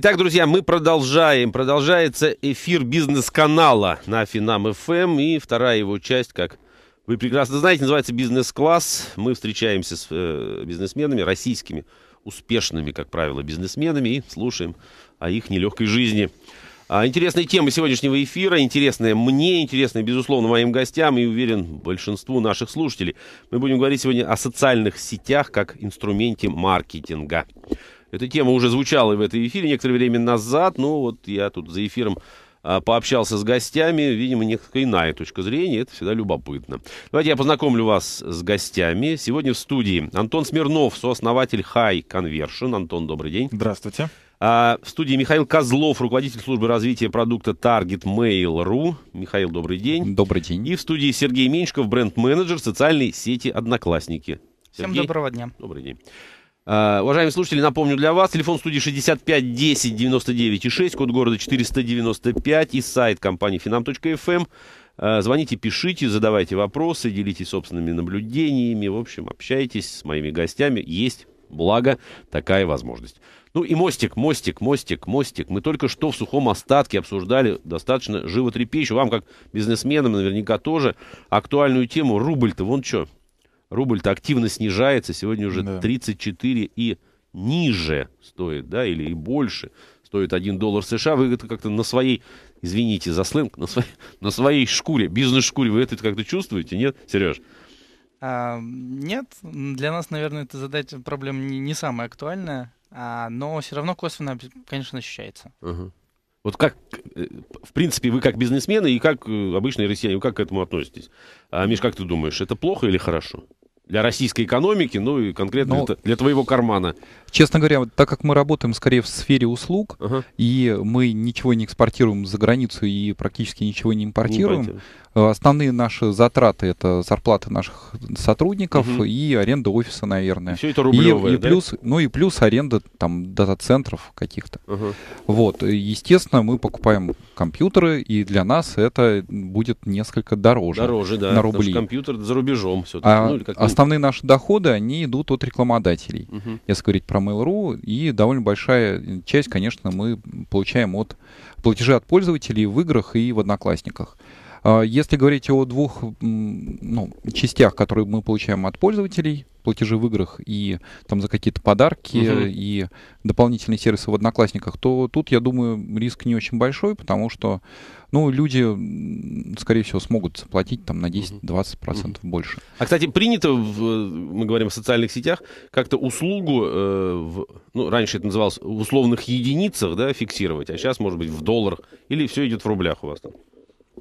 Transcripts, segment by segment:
Итак, друзья, мы продолжаем. Продолжается эфир бизнес-канала на Финам ФМ. Эм. И вторая его часть, как вы прекрасно знаете, называется «Бизнес-класс». Мы встречаемся с э, бизнесменами, российскими, успешными, как правило, бизнесменами и слушаем о их нелегкой жизни. А, интересные темы сегодняшнего эфира, интересная мне, интересная, безусловно, моим гостям и, уверен, большинству наших слушателей. Мы будем говорить сегодня о социальных сетях как инструменте маркетинга. Эта тема уже звучала в этой эфире некоторое время назад, но вот я тут за эфиром а, пообщался с гостями. Видимо, несколько иная точка зрения. Это всегда любопытно. Давайте я познакомлю вас с гостями. Сегодня в студии Антон Смирнов, сооснователь High Conversion. Антон, добрый день. Здравствуйте. А, в студии Михаил Козлов, руководитель службы развития продукта Target Mail.ru. Михаил, добрый день. Добрый день. И в студии Сергей Меньшков, бренд-менеджер социальной сети «Одноклассники». Сергей, Всем доброго дня. Добрый день. Э, уважаемые слушатели, напомню для вас, телефон студии 65 10 99 и 6, код города 495 и сайт компании finam.fm. Эм. Э, звоните, пишите, задавайте вопросы, делитесь собственными наблюдениями, в общем, общайтесь с моими гостями. Есть, благо, такая возможность. Ну и мостик, мостик, мостик, мостик. Мы только что в сухом остатке обсуждали достаточно животрепещу, вам как бизнесменам наверняка тоже, актуальную тему рубль-то, вон что, рубль-то активно снижается, сегодня уже да. 34 и ниже стоит, да, или и больше стоит 1 доллар США, вы это как-то на своей, извините за сленг, на своей, на своей шкуре, бизнес-шкуре, вы это как-то чувствуете, нет, Сереж? А, нет, для нас, наверное, это задать проблема не, не самая актуальная, а, но все равно косвенно, конечно, ощущается. Угу. Вот как, э, в принципе, вы как бизнесмены и как э, обычные россияне, вы как к этому относитесь? А, Миш, как ты думаешь, это плохо или хорошо? для российской экономики, ну и конкретно ну, для, для твоего кармана. Честно говоря, так как мы работаем скорее в сфере услуг, ага. и мы ничего не экспортируем за границу и практически ничего не импортируем, не э, основные наши затраты — это зарплаты наших сотрудников угу. и аренда офиса, наверное. И все это рублевое, и, и да? плюс, Ну и плюс аренда там дата-центров каких-то. Ага. Вот. Э, естественно, мы покупаем компьютеры, и для нас это будет несколько дороже. Дороже, да. На рубли. компьютер за рубежом все-таки. А ну, основные наши доходы, они идут от рекламодателей, угу. если говорить про про Mail.ru, и довольно большая часть, конечно, мы получаем от платежи от пользователей в играх и в Одноклассниках. А, если говорить о двух ну, частях, которые мы получаем от пользователей, платежи в играх и там за какие-то подарки угу. и дополнительные сервисы в Одноклассниках, то тут, я думаю, риск не очень большой, потому что ну, люди, скорее всего, смогут заплатить там на 10-20% процентов больше. А, кстати, принято, в, э, мы говорим о социальных сетях, как-то услугу, э, в, ну, раньше это называлось в условных единицах, да, фиксировать, а сейчас, может быть, в долларах, или все идет в рублях у вас там?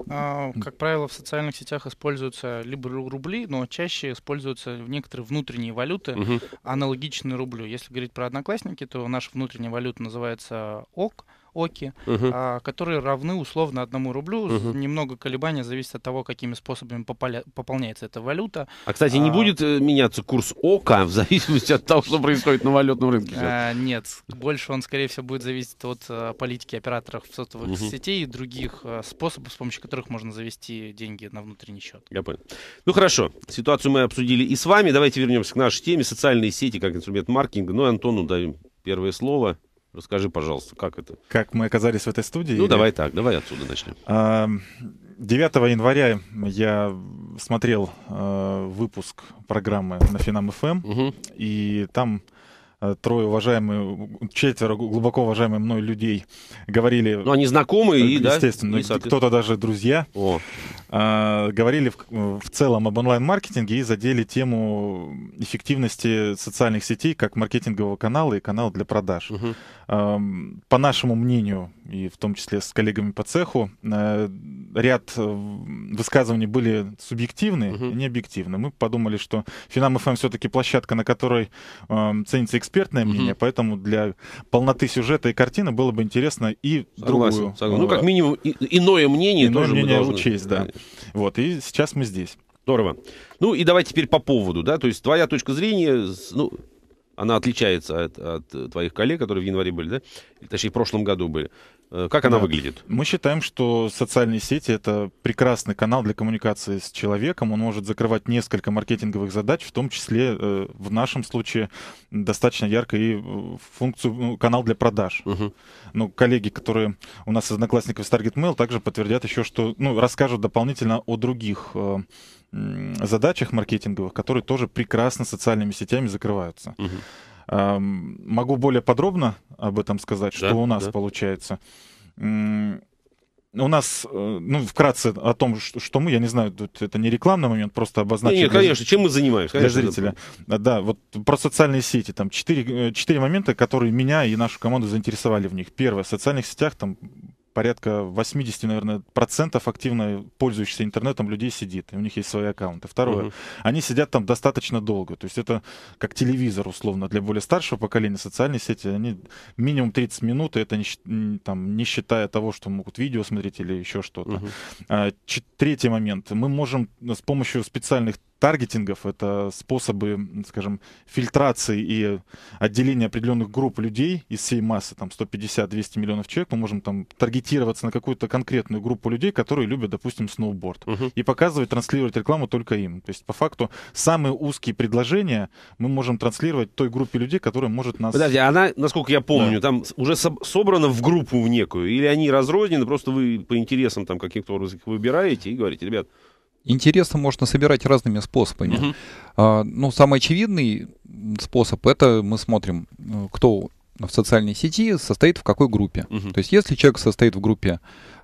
А, как правило, в социальных сетях используются либо рубли, но чаще используются некоторые внутренние валюты, аналогичные рублю. Если говорить про одноклассники, то наша внутренняя валюта называется ОК. OK, оки, угу. а, которые равны условно одному рублю. Угу. Немного колебания зависит от того, какими способами пополя... пополняется эта валюта. А, кстати, а... не будет э, меняться курс ока в зависимости от того, что происходит на валютном рынке? А, нет, больше он, скорее всего, будет зависеть от э, политики операторов сотовых угу. сетей и других э, способов, с помощью которых можно завести деньги на внутренний счет. Я понял. Ну хорошо, ситуацию мы обсудили и с вами. Давайте вернемся к нашей теме. Социальные сети как инструмент маркетинга. Ну и Антону даем первое слово. Расскажи, пожалуйста, как это? Как мы оказались в этой студии? Ну, давай так, давай отсюда начнем. 9 января я смотрел э, выпуск программы на Финам ФМ, эм. угу. и там Э, трое уважаемые, четверо глубоко уважаемые мной людей говорили... Ну, они знакомые и, да? Естественно, кто-то даже друзья. О. А, говорили в, в целом об онлайн-маркетинге и задели тему эффективности социальных сетей как маркетингового канала и канала для продаж. Угу. По нашему мнению, и в том числе с коллегами по цеху, э, ряд э, высказываний были субъективные, угу. не объективные. Мы подумали, что Финам ФМ все-таки площадка, на которой э, ценится экспертное мнение, угу. поэтому для полноты сюжета и картины было бы интересно и согласен, другую. Согласен. Ну, как минимум, и, иное мнение иное тоже мнение должны... учесть, да. Вот, и сейчас мы здесь. Здорово. Ну и давай теперь по поводу, да, то есть твоя точка зрения, ну, она отличается от, от твоих коллег, которые в январе были, да, точнее, в прошлом году были. Э, как она да. выглядит? Мы считаем, что социальные сети это прекрасный канал для коммуникации с человеком. Он может закрывать несколько маркетинговых задач, в том числе э, в нашем случае достаточно ярко и э, функцию ну, канал для продаж. Угу. Ну, коллеги, которые у нас из одноклассников из Target Mail, также подтвердят еще, что ну, расскажут дополнительно о других задачах маркетинговых, которые тоже прекрасно социальными сетями закрываются. Угу. Могу более подробно об этом сказать, да, что у нас да. получается. У нас, э, ну, вкратце о том, что мы, я не знаю, тут это не рекламный момент, просто обозначить. Нет, конечно, чем мы занимаемся, конечно. Для зрителя. Да. да, вот про социальные сети, там, четыре, э, четыре момента, которые меня и нашу команду заинтересовали в них. Первое, в социальных сетях там порядка 80, наверное, процентов активно пользующихся интернетом людей сидит, и у них есть свои аккаунты. Второе, угу. они сидят там достаточно долго, то есть это как телевизор, условно, для более старшего поколения социальные сети, они минимум 30 минут, это не, там, не считая того, что могут видео смотреть или еще что-то. Угу. А, третий момент, мы можем с помощью специальных таргетингов, это способы, скажем, фильтрации и отделения определенных групп людей из всей массы, там 150-200 миллионов человек, мы можем там таргетироваться на какую-то конкретную группу людей, которые любят, допустим, сноуборд, uh-huh. и показывать, транслировать рекламу только им. То есть по факту самые узкие предложения мы можем транслировать той группе людей, которая может нас... Подожди, она, насколько я помню, да. там уже со- собрана в группу в некую, или они разрознены, просто вы по интересам там каких-то образом выбираете и говорите, ребят, Интересы можно собирать разными способами. Угу. А, ну, самый очевидный способ это мы смотрим, э, кто в социальной сети состоит в какой группе. Угу. То есть, если человек состоит в группе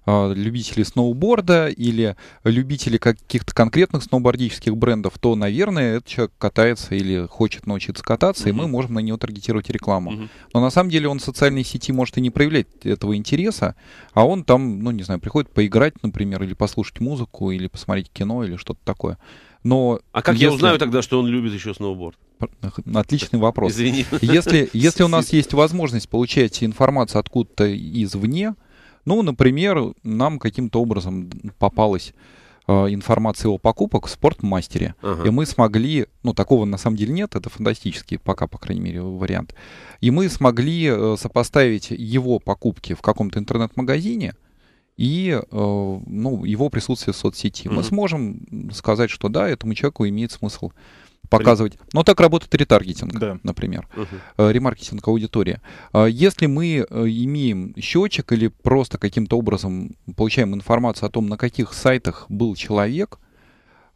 а, любители сноуборда или любители каких-то конкретных сноубордических брендов, то, наверное, этот человек катается или хочет научиться кататься, mm и мы можем на него таргетировать рекламу. mm Но на самом деле он в социальной сети может и не проявлять этого интереса, а он там, ну, не знаю, приходит поиграть, например, или послушать музыку, или посмотреть кино, или что-то такое. Но а как если... я узнаю тогда, что он любит еще сноуборд? Отличный вопрос. Извини. Если, если у нас есть возможность получать информацию откуда-то извне, ну, например, нам каким-то образом попалась э, информация о покупок в спортмастере. Ага. И мы смогли, ну такого на самом деле нет, это фантастический пока, по крайней мере, вариант. И мы смогли э, сопоставить его покупки в каком-то интернет-магазине и э, ну, его присутствие в соцсети. Ага. Мы сможем сказать, что да, этому человеку имеет смысл показывать. При... Но ну, так работает ретаргетинг, да. например, угу. ремаркетинг аудитории. А если мы э, имеем счетчик или просто каким-то образом получаем информацию о том, на каких сайтах был человек,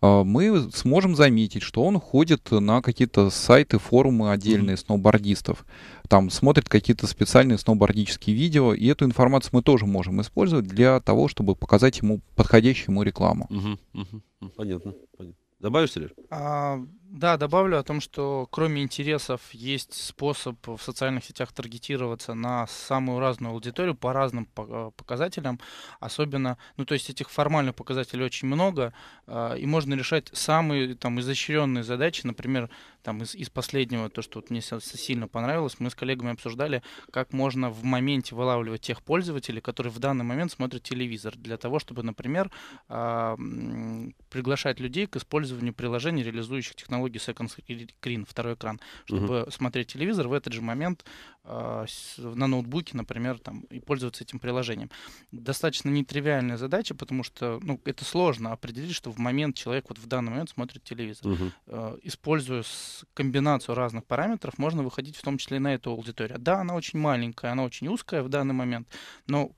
э, мы сможем заметить, что он ходит на какие-то сайты, форумы отдельные mm сноубордистов, там смотрит какие-то специальные сноубордические видео, и эту информацию мы тоже можем использовать для того, чтобы показать ему подходящую ему рекламу. Mm-hmm. Понятно. Понятно. Добавишь, Сереж? А, да, добавлю о том, что кроме интересов есть способ в социальных сетях таргетироваться на самую разную аудиторию по разным показателям, особенно, ну то есть этих формальных показателей очень много, а, и можно решать самые там изощренные задачи, например, там из, из последнего, то, что вот мне сильно понравилось, мы с коллегами обсуждали, как можно в моменте вылавливать тех пользователей, которые в данный момент смотрят телевизор, для того, чтобы, например, а, приглашать людей к использованию приложений, реализующих технологии технологии Second Screen, второй экран, чтобы угу. смотреть телевизор в этот же момент э, на ноутбуке, например, там, и пользоваться этим приложением. Достаточно нетривиальная задача, потому что ну, это сложно определить, что в момент человек вот в данный момент смотрит телевизор. Угу. Э, используя комбинацию разных параметров, можно выходить в том числе и на эту аудиторию. Да, она очень маленькая, она очень узкая в данный момент, но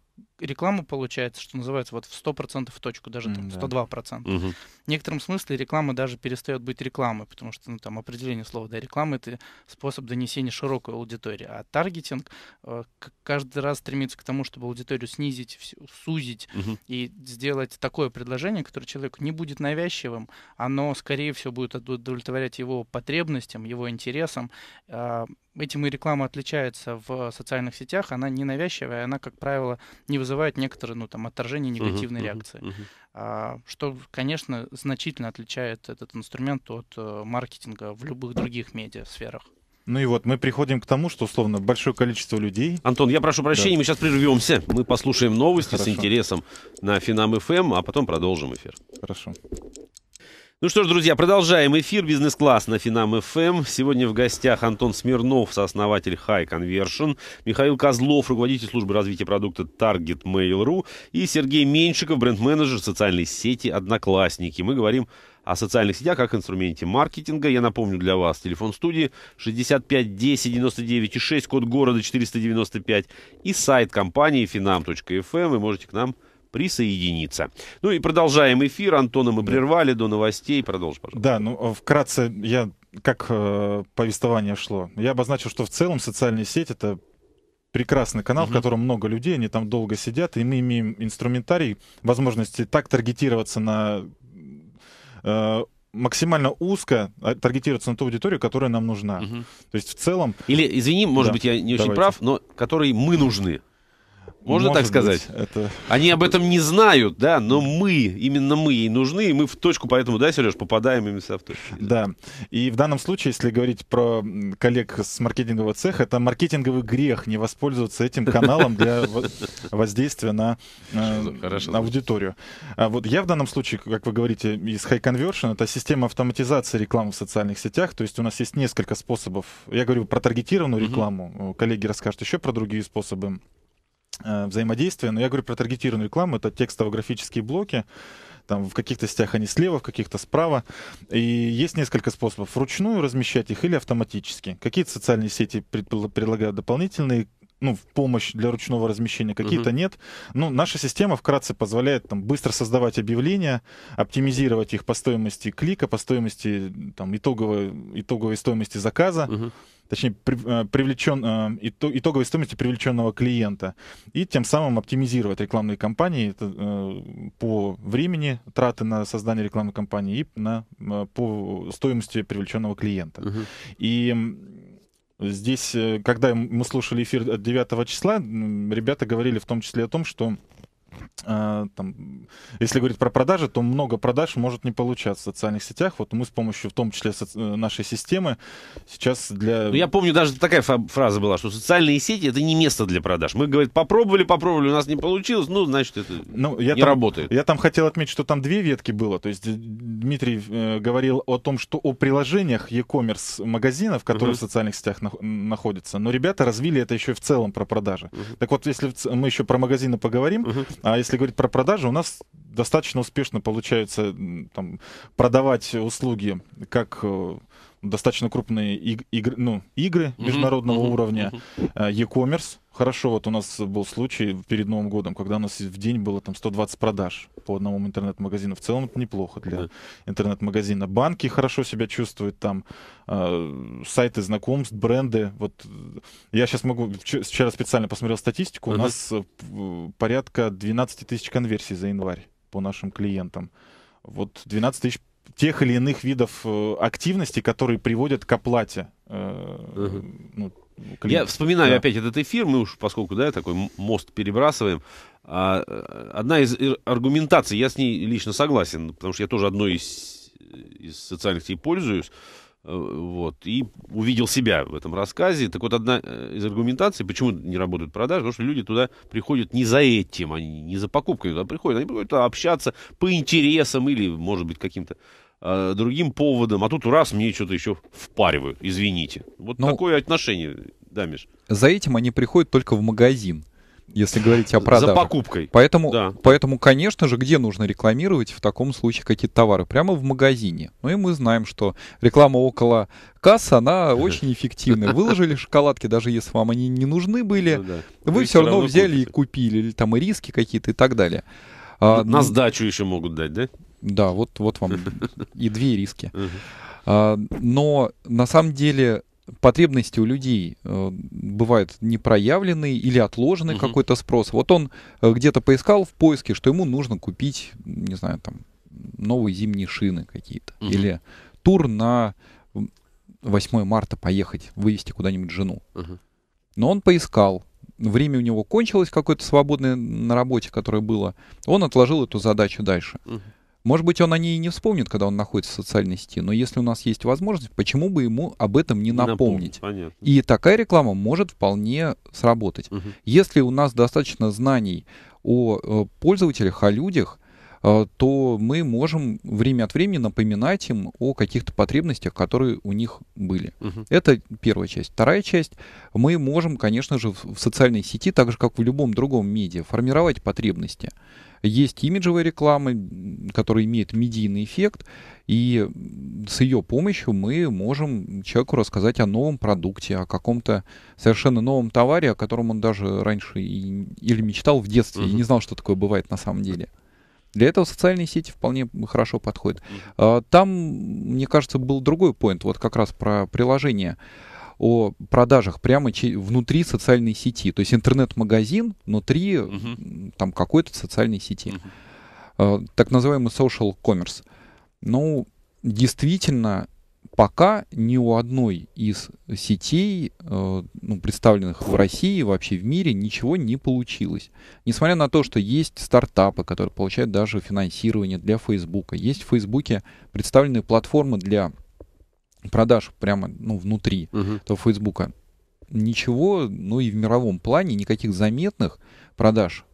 реклама получается, что называется, вот в 100% в точку, даже там, в 102%. Да. В некотором смысле реклама даже перестает быть рекламой, потому что ну, там определение слова да, реклама — это способ донесения широкой аудитории, а таргетинг э, каждый раз стремится к тому, чтобы аудиторию снизить, сузить угу. и сделать такое предложение, которое человеку не будет навязчивым, оно, скорее всего, будет удовлетворять его потребностям, его интересам, э, этим и реклама отличается в социальных сетях, она не навязчивая, она, как правило, не вызывает вызывает некоторые, ну, там, отторжение, негативные uh-huh, реакции. Uh-huh, uh Что, конечно, значительно отличает этот инструмент от э, маркетинга в любых других медиа-сферах. Ну и вот мы приходим к тому, что условно большое количество людей. Антон, я прошу прощения, да. мы сейчас прервемся. Мы послушаем новости Хорошо. с интересом на Финам ФМ, эм, а потом продолжим эфир. Хорошо. Ну что ж, друзья, продолжаем эфир «Бизнес-класс» на Финам ФМ. Эм. Сегодня в гостях Антон Смирнов, сооснователь High Conversion, Михаил Козлов, руководитель службы развития продукта Target Mail.ru и Сергей Меньшиков, бренд-менеджер социальной сети «Одноклассники». Мы говорим о социальных сетях как инструменте маркетинга. Я напомню для вас, телефон студии 65 10 99 6, код города 495 и сайт компании finam.fm. Эм». Вы можете к нам присоединиться. Ну и продолжаем эфир. Антона мы прервали до новостей. продолжим. пожалуйста. Да, ну э, вкратце я как э, повествование шло. Я обозначил, что в целом социальная сеть это прекрасный канал, угу. в котором много людей, они там долго сидят, и мы имеем инструментарий, возможности так таргетироваться на э, максимально узко а, таргетироваться на ту аудиторию, которая нам нужна. Угу. То есть в целом... Или, извини, может да, быть, я не давайте. очень прав, но которой мы нужны. Можно Может так сказать? Быть, это... Они об этом не знают, да, но мы, именно мы ей нужны, и мы в точку, поэтому, да, Сереж, попадаем именно в точку. Да. И в данном случае, если говорить про коллег с маркетингового цеха, это маркетинговый грех не воспользоваться этим каналом для воздействия на э, аудиторию. А вот я в данном случае, как вы говорите, из High Conversion, это система автоматизации рекламы в социальных сетях, то есть у нас есть несколько способов. Я говорю про таргетированную рекламу, коллеги расскажут еще про другие способы Э, взаимодействия, но я говорю про таргетированную рекламу, это текстово-графические блоки, там в каких-то сетях они слева, в каких-то справа. И есть несколько способов. Вручную размещать их или автоматически. Какие-то социальные сети предлагают дополнительные ну, в помощь для ручного размещения, какие-то uh-huh. нет. Ну, наша система вкратце позволяет там, быстро создавать объявления, оптимизировать их по стоимости клика, по стоимости там, итоговой, итоговой стоимости заказа. Uh-huh точнее, при, э, привлечен, э, итоговой стоимости привлеченного клиента, и тем самым оптимизировать рекламные кампании э, по времени траты на создание рекламной кампании и на, по стоимости привлеченного клиента. Угу. И здесь, когда мы слушали эфир 9 числа, ребята говорили в том числе о том, что а, там, если говорить про продажи, то много продаж может не получаться в социальных сетях. Вот мы с помощью, в том числе, э, нашей системы сейчас для... Ну, я помню, даже такая фраза была, что социальные сети — это не место для продаж. Мы, говорит, попробовали, попробовали, у нас не получилось, ну, значит, это ну, я не там, работает. Я там хотел отметить, что там две ветки было. То есть э, Дмитрий э, говорил о том, что о приложениях e-commerce магазинов, которые угу. в социальных сетях на, находятся. Но ребята развили это еще и в целом про продажи. Угу. Так вот, если мы еще про магазины поговорим, угу. А если говорить про продажи, у нас достаточно успешно получается там, продавать услуги как э, достаточно крупные иг- игр, ну, игры международного uh-huh, уровня, uh-huh. e-commerce. Хорошо, вот у нас был случай перед Новым годом, когда у нас в день было там 120 продаж по одному интернет-магазину. В целом это неплохо для да. интернет-магазина. Банки хорошо себя чувствуют, там э, сайты знакомств, бренды. Вот э, я сейчас могу... Вчера специально посмотрел статистику. Uh-huh. У нас э, порядка 12 тысяч конверсий за январь по нашим клиентам. Вот 12 тысяч тех или иных видов э, активности, которые приводят к оплате. Э, ну, Я вспоминаю да. опять этот эфир, мы уж, поскольку, да, такой мост перебрасываем. А, э, одна из аргументаций, я с ней лично согласен, потому что я тоже одной из, из социальных сетей пользуюсь, вот, и увидел себя в этом рассказе. Так вот, одна из аргументаций, почему не работают продажи, потому что люди туда приходят не за этим, они не за покупкой туда приходят, они приходят туда общаться по интересам или, может быть, каким-то а, другим поводом. А тут раз мне что-то еще впаривают, извините. Вот ну, такое отношение, да, Миш? За этим они приходят только в магазин если говорить о продаже. За покупкой. Поэтому, да. поэтому, конечно же, где нужно рекламировать в таком случае какие-то товары? Прямо в магазине. Ну и мы знаем, что реклама около касс, она очень эффективна. Выложили шоколадки, даже если вам они не нужны были, ну вы, все равно взяли и купили. Или там и риски какие-то и так далее. А, на сдачу еще могут дать, да? Да, вот, вот вам и две риски. А, но на самом деле потребности у людей э, бывают непроявленные или отложенный угу. какой-то спрос. Вот он э, где-то поискал в поиске, что ему нужно купить, не знаю, там новые зимние шины какие-то угу. или тур на 8 марта поехать, вывести куда-нибудь жену. Угу. Но он поискал. Время у него кончилось какое-то свободное на работе, которое было. Он отложил эту задачу дальше. Угу. Может быть, он о ней и не вспомнит, когда он находится в социальной сети, но если у нас есть возможность, почему бы ему об этом не напомнить? Напомню, и такая реклама может вполне сработать. Угу. Если у нас достаточно знаний о э, пользователях, о людях, э, то мы можем время от времени напоминать им о каких-то потребностях, которые у них были. Угу. Это первая часть. Вторая часть. Мы можем, конечно же, в социальной сети, так же как в любом другом медиа, формировать потребности. Есть имиджевая реклама, которая имеет медийный эффект, и с ее помощью мы можем человеку рассказать о новом продукте, о каком-то совершенно новом товаре, о котором он даже раньше и, или мечтал в детстве угу. и не знал, что такое бывает на самом деле. Для этого социальные сети вполне хорошо подходят. А, там, мне кажется, был другой поинт, вот как раз про приложение о продажах прямо внутри социальной сети. То есть интернет-магазин внутри uh там какой-то социальной сети. uh Так называемый social commerce. Ну, действительно, пока ни у одной из сетей, э, ну, представленных в России и вообще в мире, ничего не получилось. Несмотря на то, что есть стартапы, которые получают даже финансирование для Фейсбука, есть в Фейсбуке представленные платформы для продаж прямо ну, внутри угу. этого Фейсбука ничего, ну и в мировом плане никаких заметных продаж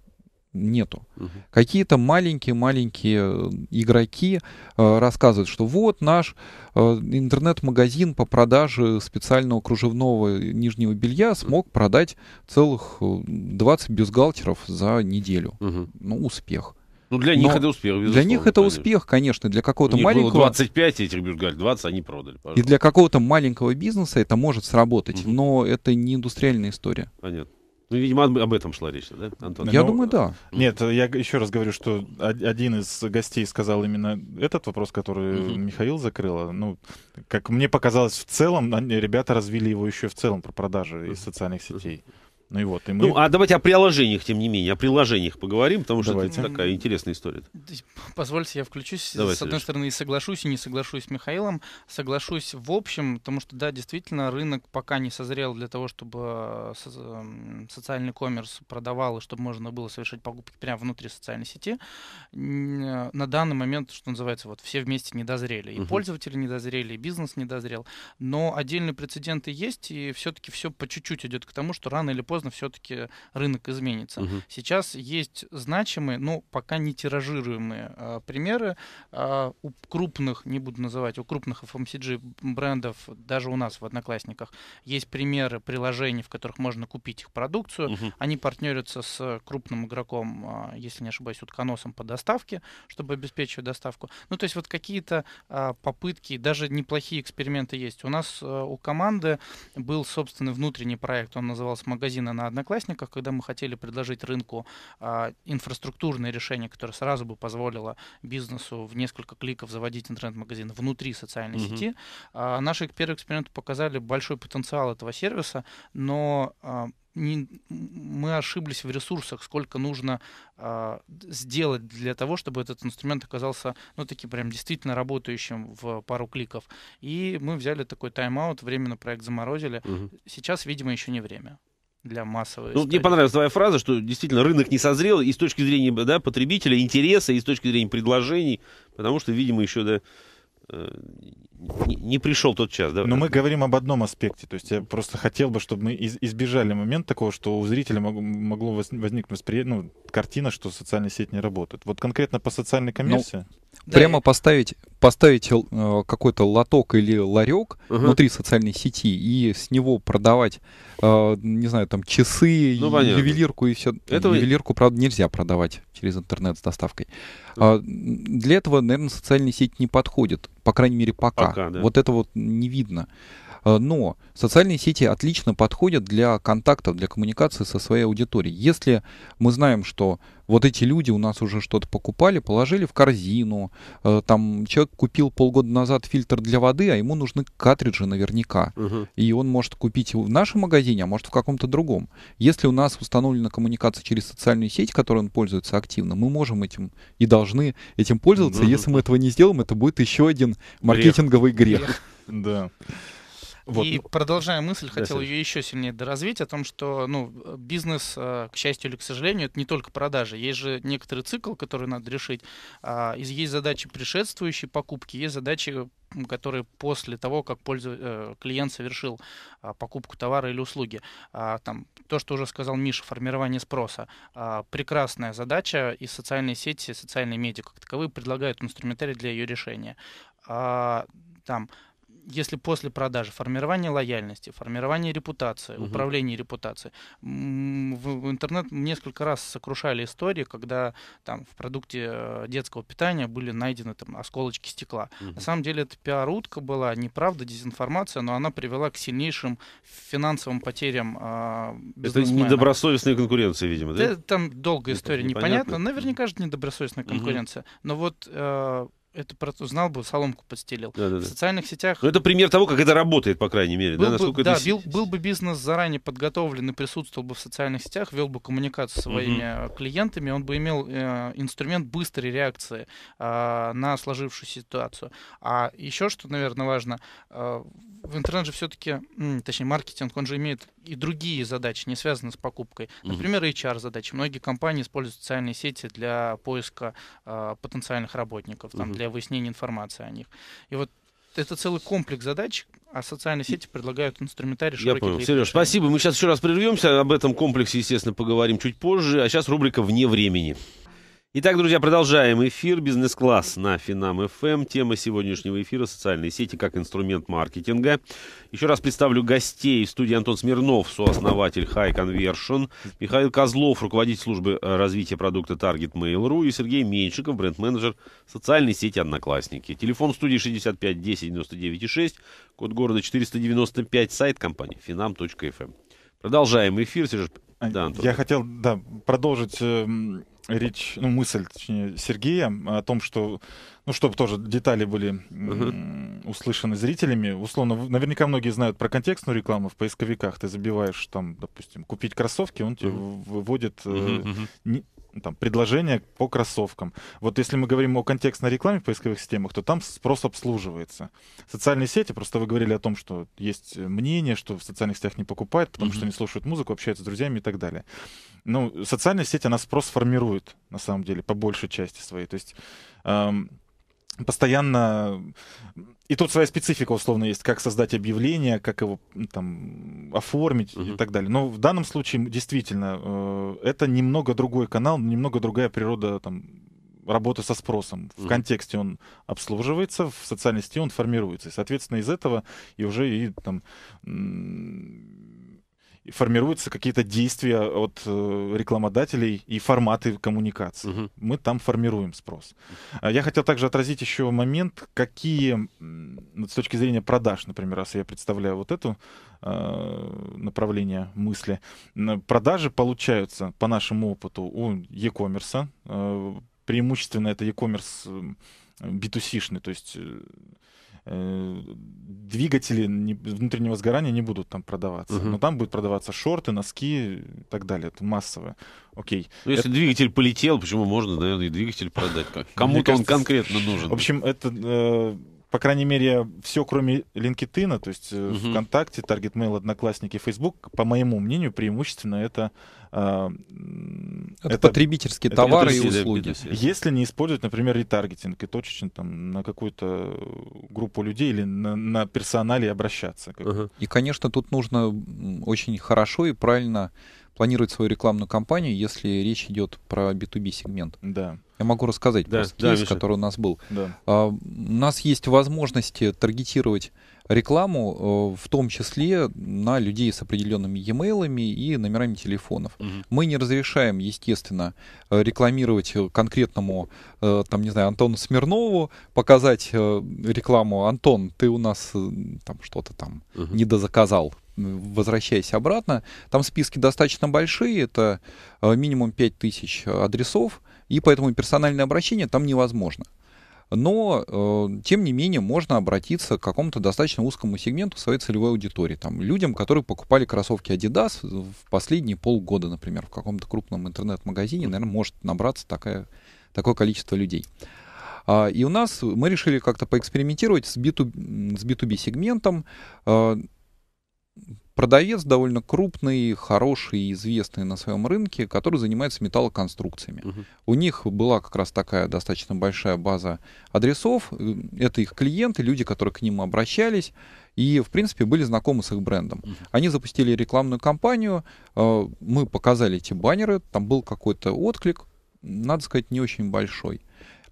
нету. Угу. Какие-то маленькие-маленькие э, игроки э, рассказывают, что вот наш э, интернет-магазин по продаже специального кружевного нижнего белья смог продать целых 20 э, бюстгальтеров за неделю. Угу. Ну, успех. Ну, для них Но это успех, безусловно. Для них это конечно. успех, конечно. Для какого-то маленького... 25 этих бюджет, 20 они продали, пожалуйста. И для какого-то маленького бизнеса это может сработать, угу. но это не индустриальная история. Понятно. Ну, видимо, об этом шла речь, да, Антон? Я ну, думаю, да. Нет, я еще раз говорю, что один из гостей сказал именно этот вопрос, который угу. Михаил закрыл. Ну, как мне показалось, в целом ребята развили его еще в целом про продажи из социальных сетей. Угу. Ну и вот, и мы... Ну, а давайте о приложениях, тем не менее, о приложениях поговорим, потому что давайте. это такая интересная история. Позвольте, я включусь. Давай, с одной Сереж. стороны, и соглашусь, и не соглашусь с Михаилом. Соглашусь в общем, потому что, да, действительно, рынок пока не созрел для того, чтобы э, социальный коммерс продавал, и чтобы можно было совершать покупки прямо внутри социальной сети. Э, на данный момент, что называется, вот все вместе недозрели. И угу. пользователи недозрели, и бизнес недозрел. Но отдельные прецеденты есть, и все-таки все по чуть-чуть идет к тому, что рано или поздно поздно все-таки рынок изменится. Угу. Сейчас есть значимые, но ну, пока не тиражируемые э, примеры э, у крупных, не буду называть, у крупных FMCG брендов, даже у нас в Одноклассниках, есть примеры приложений, в которых можно купить их продукцию. Угу. Они партнерятся с крупным игроком, э, если не ошибаюсь, утконосом по доставке, чтобы обеспечивать доставку. Ну, то есть вот какие-то э, попытки, даже неплохие эксперименты есть. У нас э, у команды был собственный внутренний проект, он назывался «Магазин магазина на Одноклассниках, когда мы хотели предложить рынку а, инфраструктурное решение, которое сразу бы позволило бизнесу в несколько кликов заводить интернет-магазин внутри социальной угу. сети. А, наши первые эксперименты показали большой потенциал этого сервиса, но а, не, мы ошиблись в ресурсах, сколько нужно э, сделать для того, чтобы этот инструмент оказался, ну, таким прям действительно работающим в пару кликов. И мы взяли такой тайм-аут, временно проект заморозили. Угу. Сейчас, видимо, еще не время для массовой. Ну, мне понравилась твоя фраза, что действительно рынок не созрел и с точки зрения да, потребителя, интереса, и с точки зрения предложений, потому что, видимо, еще да, э, не, пришел тот час. Да? Но мы говорим об одном аспекте. То есть я просто хотел бы, чтобы мы избежали момент такого, что у зрителя могло возникнуть восприятие, ну, картина, что социальные сети не работают. Вот конкретно по социальной комиссии. Ну, Прямо и... поставить поставить э, какой-то лоток или ларек угу. внутри социальной сети и с него продавать, э, не знаю, там часы, ну, ювелирку и все. Этого... Ювелирку, правда, нельзя продавать через интернет с доставкой. А, для этого, наверное, социальная сеть не подходит, по крайней мере, пока. пока да. Вот это вот не видно. Э, но социальные сети отлично подходят для контактов, для коммуникации со своей аудиторией. Если мы знаем, что вот эти люди у нас уже что-то покупали, положили в корзину, э, там человек купил полгода назад фильтр для воды, а ему нужны картриджи наверняка. Угу. И он может купить в нашем магазине, а может в каком-то другом. Если у нас установлена коммуникация через социальную сеть, которой он пользуется активно, мы можем этим и должны этим пользоваться. Угу. Если мы этого не сделаем, это будет еще один маркетинговый грех. грех. Да. Вот. И ну, продолжая мысль, хотел Сереж. ее еще сильнее доразвить о том, что ну, бизнес, э, к счастью или к сожалению, это не только продажи. Есть же некоторый цикл, который надо решить. А, есть задачи предшествующей покупки, есть задачи которые после того, как пользу, э, клиент совершил а, покупку товара или услуги. А, там, то, что уже сказал Миша, формирование спроса. Прекрасная задача, и социальные сети, социальные медиа как таковые предлагают инструментарий для ее решения. Там если после продажи формирование лояльности, формирование репутации, угу. управление репутацией. В, интернет несколько раз сокрушали истории, когда там в продукте э, детского питания были найдены там осколочки стекла. Угу. На самом деле это пиарутка утка была, неправда, дезинформация, но она привела к сильнейшим финансовым потерям э, Это недобросовестная конкуренция, видимо, да? да э, там долгая ну, история, непонятно. непонятно. Наверняка же недобросовестная конкуренция. Угу. Но вот э, это знал бы, соломку подстелил. Да, да, да. В социальных сетях... Но ну, это пример того, как это работает, по крайней мере. Был да, насколько бы, да бил, был бы бизнес заранее подготовлен и присутствовал бы в социальных сетях, вел бы коммуникацию с своими угу. клиентами, он бы имел э, инструмент быстрой реакции э, на сложившуюся ситуацию. А еще что, наверное, важно, э, в интернет же все-таки, точнее, маркетинг, он же имеет и другие задачи, не связанные с покупкой. Например, HR-задачи. Многие компании используют социальные сети для поиска э, потенциальных работников, там, для выяснения информации о них. И вот это целый комплекс задач, а социальные сети предлагают инструментарий Я понял. Сереж, спасибо. Мы сейчас еще раз прервемся. Об этом комплексе, естественно, поговорим чуть позже. А сейчас рубрика «Вне времени». Итак, друзья, продолжаем эфир «Бизнес-класс» на Финам ФМ. Эм. Тема сегодняшнего эфира – социальные сети как инструмент маркетинга. Еще раз представлю гостей. В студии Антон Смирнов, сооснователь High Conversion, Михаил Козлов, руководитель службы э, развития продукта Target Mail.ru и Сергей Меньшиков, бренд-менеджер социальной сети «Одноклассники». Телефон студии 65 10 99 6, код города 495, сайт компании finam.fm. Эм. Продолжаем эфир, Сереж. А, да, Антон. Я хотел да, продолжить эм, речь, ну, мысль, точнее, Сергея о том, что, ну, чтобы тоже детали были угу. услышаны зрителями. Условно, наверняка многие знают про контекстную рекламу в поисковиках. Ты забиваешь там, допустим, купить кроссовки, он тебе угу. выводит угу, э, угу. Ну, там, предложение по кроссовкам. Вот если мы говорим о контекстной рекламе в поисковых системах, то там спрос обслуживается. Социальные сети, просто вы говорили о том, что есть э, мнение, что в социальных сетях не покупают, потому mm-hmm. что не слушают музыку, общаются с друзьями и так далее. Ну, социальная сеть, она спрос формирует, на самом деле, по большей части своей. То есть эм, постоянно... И тут своя специфика, условно, есть, как создать объявление, как его там оформить uh-huh. и так далее. Но в данном случае, действительно, э, это немного другой канал, немного другая природа там, работы со спросом. В uh-huh. контексте он обслуживается, в социальной сети он формируется. И, соответственно, из этого и уже и там формируются какие-то действия от э, рекламодателей и форматы коммуникации. Угу. Мы там формируем спрос. А я хотел также отразить еще момент, какие с точки зрения продаж, например, раз я представляю вот эту э, направление мысли, продажи получаются по нашему опыту у e-commerce. Э, преимущественно это e-commerce B2C-шный, то есть Э, двигатели внутреннего сгорания не будут там продаваться. Угу. Но там будут продаваться шорты, носки и так далее. Это массовое. Окей. Ну, если это... двигатель полетел, почему можно, наверное, и двигатель продать? Кому-то он конкретно нужен. В общем, это э, по крайней мере, все, кроме LinkedIn, то есть Uh-huh. ВКонтакте, Target Одноклассники, Facebook, по моему мнению, преимущественно это... А, это, это потребительские это, товары это, и услуги. Если не использовать, например, ретаргетинг и точечно там на какую-то группу людей или на, на персонале обращаться. Uh-huh. И, конечно, тут нужно очень хорошо и правильно планировать свою рекламную кампанию, если речь идет про B2B сегмент. Да. Я могу рассказать да, просто да, кейс, Миша. который у нас был. Да. А, у нас есть возможность э, таргетировать рекламу, э, в том числе на людей с определенными e-mail и номерами телефонов. Угу. Мы не разрешаем, естественно, э, рекламировать конкретному, там, не знаю, Антону Смирнову, показать рекламу «Антон, ты у нас там что-то там угу. недозаказал, возвращаясь обратно, там списки достаточно большие, это э, минимум 5000 адресов, и поэтому персональное обращение там невозможно. Но, э, тем не менее, можно обратиться к какому-то достаточно узкому сегменту своей целевой аудитории. Там, людям, которые покупали кроссовки Adidas в последние полгода, например, в каком-то крупном интернет-магазине, наверное, может набраться такая, такое количество людей. А, и у нас мы решили как-то поэкспериментировать с b 2 с B2B сегментом. А, продавец довольно крупный, хороший и известный на своем рынке, который занимается металлоконструкциями. Угу. У них была как раз такая достаточно большая база адресов. Э, это их клиенты, люди, которые к ним обращались и, в принципе, были знакомы с их брендом. Они запустили рекламную кампанию, э, мы показали эти баннеры, там был какой-то отклик, надо сказать, не очень большой.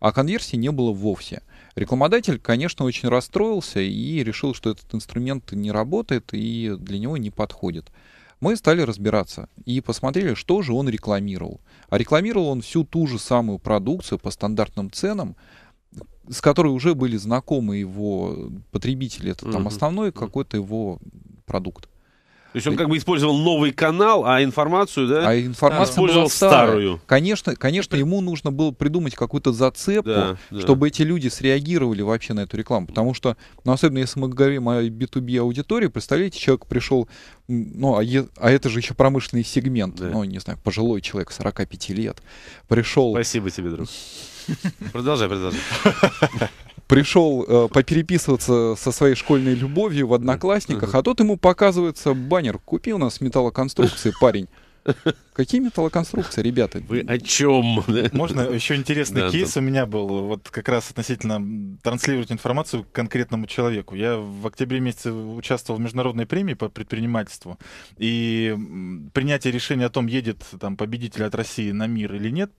А конверсии не было вовсе. Рекламодатель, конечно, очень расстроился и решил, что этот инструмент не работает и для него не подходит. Мы стали разбираться и посмотрели, что же он рекламировал. А рекламировал он всю ту же самую продукцию по стандартным ценам, с которой уже были знакомы его потребители. Это там основной какой-то его продукт. То есть он как бы использовал новый канал, а информацию, да? А информацию да. использовал старую. старую. Конечно, конечно, ему нужно было придумать какую-то зацепку, да, да. чтобы эти люди среагировали вообще на эту рекламу. Потому что, ну, особенно если мы говорим о B2B аудитории, представляете, человек пришел, ну, а, е, а это же еще промышленный сегмент, да. ну, не знаю, пожилой человек, 45 лет, пришел... Спасибо тебе, друг. Продолжай, продолжай пришел э, попереписываться со своей школьной любовью в одноклассниках, а тот ему показывается баннер. Купи у нас металлоконструкции, парень. Какие металлоконструкции, ребята? Вы о чем? Можно еще интересный кейс у меня был, вот как раз относительно транслировать информацию конкретному человеку. Я в октябре месяце участвовал в международной премии по предпринимательству, и принятие решения о том, едет там победитель от России на мир или нет,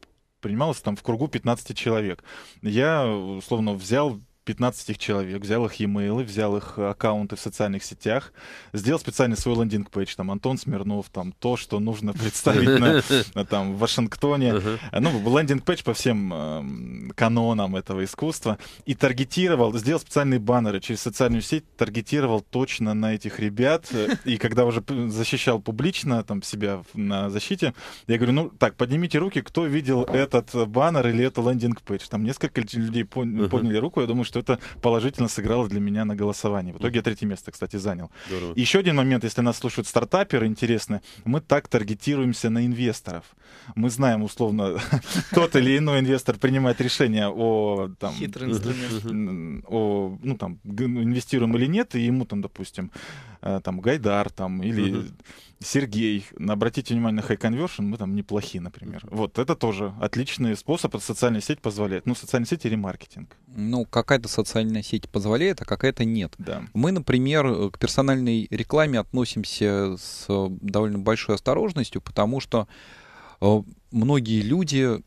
принималось там в кругу 15 человек. Я, условно, взял 15 их человек, взял их e-mail, взял их аккаунты в социальных сетях, сделал специальный свой лендинг-пейдж, там, Антон Смирнов, там, то, что нужно представить на, на там, в Вашингтоне. А, ну, лендинг-пейдж по всем э, канонам этого искусства. И таргетировал, сделал специальные баннеры через социальную сеть, таргетировал точно на этих ребят. И когда уже защищал публично там себя на защите, я говорю, ну, так, поднимите руки, кто видел этот баннер или это лендинг-пейдж. Там несколько людей подняли руку, я думаю, что что это положительно сыграло для меня на голосовании. В итоге я третье место, кстати, занял. Здорово. Еще один момент, если нас слушают стартаперы, интересно, мы так таргетируемся на инвесторов. Мы знаем, условно, тот или иной инвестор принимает решение о, там, о ну, там, ну, инвестируем или нет, и ему там, допустим, э, там, Гайдар там, или Сергей, обратите внимание на High Conversion, мы там неплохие, например. Вот, это тоже отличный способ, социальная сеть позволяет. Ну, социальная сеть или маркетинг. Ну, какая-то социальная сеть позволяет, а какая-то нет. Да. Мы, например, э, к персональной рекламе относимся с э, довольно большой осторожностью, потому что э, многие люди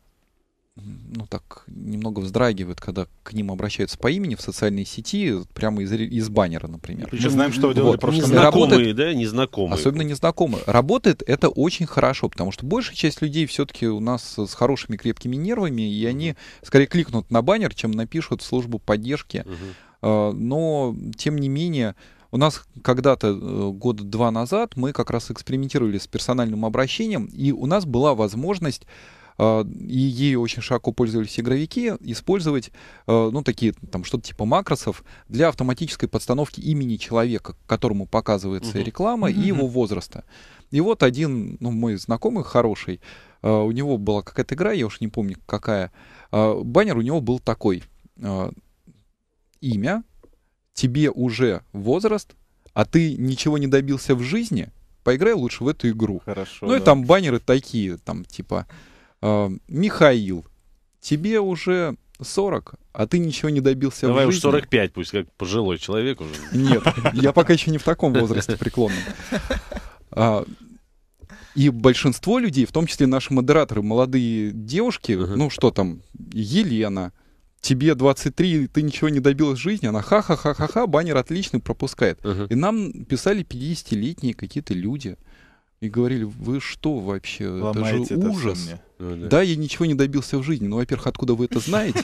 ну так немного вздрагивают, когда к ним обращаются по имени в социальной сети, прямо из, из баннера, например. Мы знаем, ну, что вы делали вот. просто незнакомые, работает, да, незнакомые. Особенно незнакомые. Работает это очень хорошо, потому что большая часть людей все-таки у нас с хорошими крепкими нервами, и они скорее кликнут на баннер, чем напишут в службу поддержки. Угу. Но, тем не менее, у нас когда-то, э, года два назад, мы как раз экспериментировали с персональным обращением, и у нас была возможность а, и ей очень широко пользовались игровики, использовать, а, ну, такие, там, что-то типа макросов для автоматической подстановки имени человека, которому показывается uh-huh. реклама uh-huh. и его возраста. И вот один, ну, мой знакомый хороший, а, у него была какая-то игра, я уж не помню какая, баннер у него был такой. Имя, тебе уже возраст, а ты ничего не добился в жизни, поиграй лучше в эту игру. Хорошо. Ну да. и там баннеры такие, там типа Э, Михаил, тебе уже 40, а ты ничего не добился Давай в жизни. Давай уж 45 пусть, как пожилой человек уже. Нет, я пока еще не в таком возрасте преклонном. А, и большинство людей, в том числе наши модераторы, молодые девушки, uh-huh. ну что там, Елена, тебе 23, ты ничего не добилась в жизни, она ха-ха-ха-ха-ха, баннер отличный, пропускает. Uh-huh. И нам писали 50-летние какие-то люди и говорили, вы что вообще, Ломаете это же ужас. Это ну да. да, я ничего не добился в жизни. Ну, во-первых, откуда вы это знаете?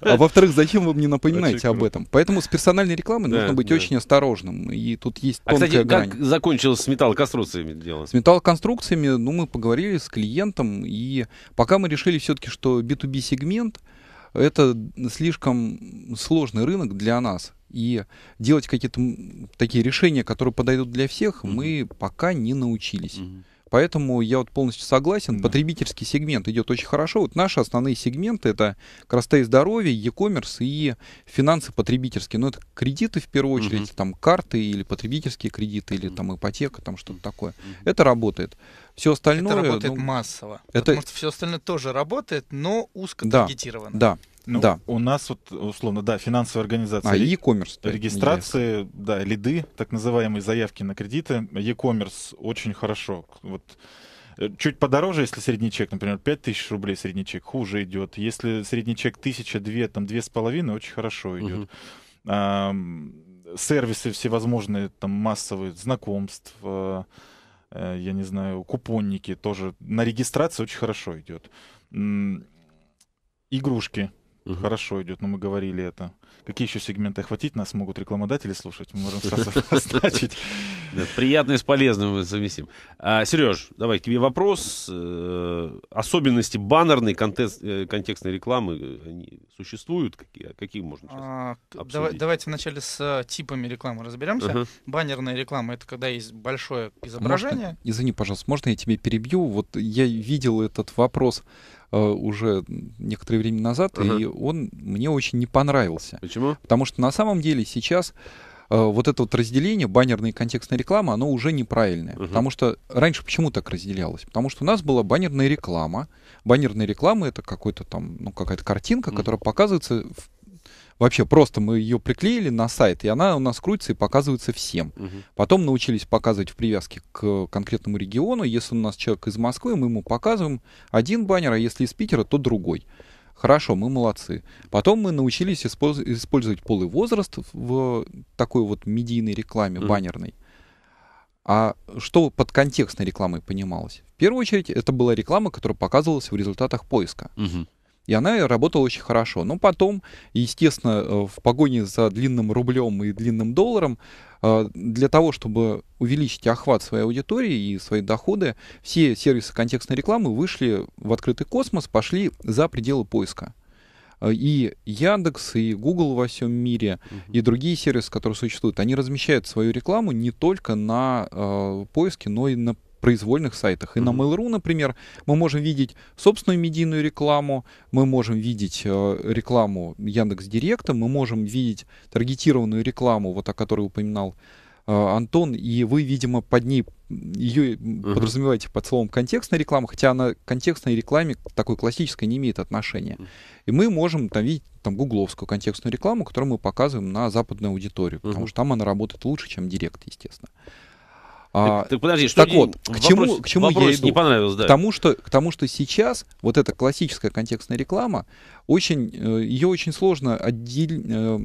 А во-вторых, зачем вы мне напоминаете об этом? Поэтому с персональной рекламой нужно быть очень осторожным. И тут есть тонкая А, кстати, как закончилось с металлоконструкциями дело? С металлоконструкциями, ну, мы поговорили с клиентом, и пока мы решили все-таки, что B2B-сегмент — это слишком сложный рынок для нас и делать какие-то такие решения, которые подойдут для всех, mm-hmm. мы пока не научились. Mm-hmm. Поэтому я вот полностью согласен. Да. Потребительский сегмент идет очень хорошо. Вот наши основные сегменты это красота и здоровье, e-commerce и финансы потребительские. Но ну, это кредиты в первую очередь, Uh -huh. там карты или потребительские кредиты, или там ипотека, там что-то такое. Uh -huh. Это работает. Все остальное. Это работает ну, массово. Это... Потому что все остальное тоже работает, но узко да, Да. Ну, да. У нас вот, условно, да, финансовые организации. А, e-commerce. Регистрации, yes. да, лиды, так называемые заявки на кредиты. E-commerce очень хорошо. Вот э, Чуть подороже, если средний чек, например, 5000 рублей средний чек, хуже идет. Если средний чек 1000, 2, там 2,5, очень хорошо идет. Угу. А, сервисы всевозможные, там массовые, знакомств, а, э, я не знаю, купонники тоже на регистрации очень хорошо идет. Игрушки Угу. Хорошо идет, но мы говорили это. Какие еще сегменты охватить нас могут рекламодатели слушать? Мы можем сразу Приятное с полезным мы совместим. А, Сереж, давай тебе вопрос. Э, особенности баннерной э, контекстной рекламы э, существуют? Какие а можно а, обсудить? Давайте вначале с типами рекламы разберемся. Баннерная реклама — это когда есть большое изображение. Извини, пожалуйста, можно я тебе перебью? Вот я видел этот вопрос. Вопрос Э, уже некоторое время назад, ага. и он мне очень не понравился. Почему? Потому что на самом деле сейчас э, вот это вот разделение, баннерная и контекстная реклама, оно уже неправильное. Uh-huh. Потому что раньше почему так разделялось? Потому что у нас была баннерная реклама. Баннерная реклама это какой-то там, ну, какая-то картинка, uh-huh. которая показывается в Вообще просто мы ее приклеили на сайт, и она у нас крутится и показывается всем. Угу. Потом научились показывать в привязке к конкретному региону. Если у нас человек из Москвы, мы ему показываем один баннер, а если из Питера, то другой. Хорошо, мы молодцы. Потом мы научились использовать пол и возраст в такой вот медийной рекламе, mm-hmm. баннерной. А что под контекстной рекламой понималось? В первую очередь, это была реклама, которая показывалась в результатах поиска. Mm-hmm. И она работала очень хорошо. Но потом, естественно, э, в погоне за длинным рублем и длинным долларом, э, для того, чтобы увеличить охват своей аудитории и свои доходы, все сервисы контекстной рекламы вышли в открытый космос, пошли за пределы поиска э, и Яндекс, и Google во всем мире, uh-huh. и другие сервисы, которые существуют, они размещают свою рекламу не только на э, поиске, но и на произвольных сайтах. И mm-hmm. на Mail.ru, например, мы можем видеть собственную медийную рекламу, мы можем видеть э, рекламу Яндекс Директа, мы можем видеть таргетированную рекламу, вот о которой упоминал э, Антон, и вы, видимо, под ней ее uh-huh. подразумеваете под словом контекстная реклама, хотя она контекстной рекламе такой классической не имеет отношения. Uh-huh. И мы можем там видеть там гугловскую контекстную рекламу, которую мы показываем на западную аудиторию, uh-huh. потому что там она работает лучше, чем директ, естественно. А, так, так подожди, что так вот, к чему, к чему я иду? Не понравилось, да. К тому, что, к тому, что сейчас вот эта классическая контекстная реклама, очень, э, ее очень сложно отделить, э,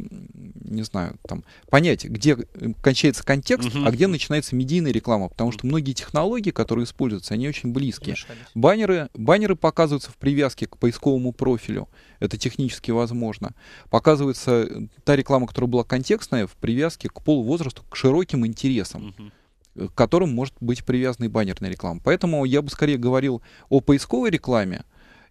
не знаю, там, понять, где э, кончается контекст, угу. а где начинается медийная реклама, потому что многие технологии, которые используются, они очень близкие. Баннеры, баннеры показываются в привязке к поисковому профилю, это технически возможно. Показывается та реклама, которая была контекстная, в привязке к полу, возрасту, к широким интересам. Угу. Э, к которым может быть привязана и баннерная реклама. Поэтому я бы скорее говорил о поисковой рекламе,